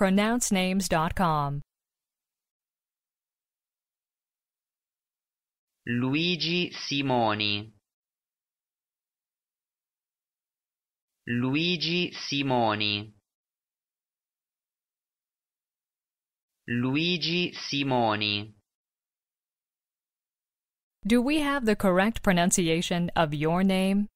pronouncenames.com. Luigi Simoni Luigi Simoni Luigi Simoni Do we have the correct pronunciation of your name?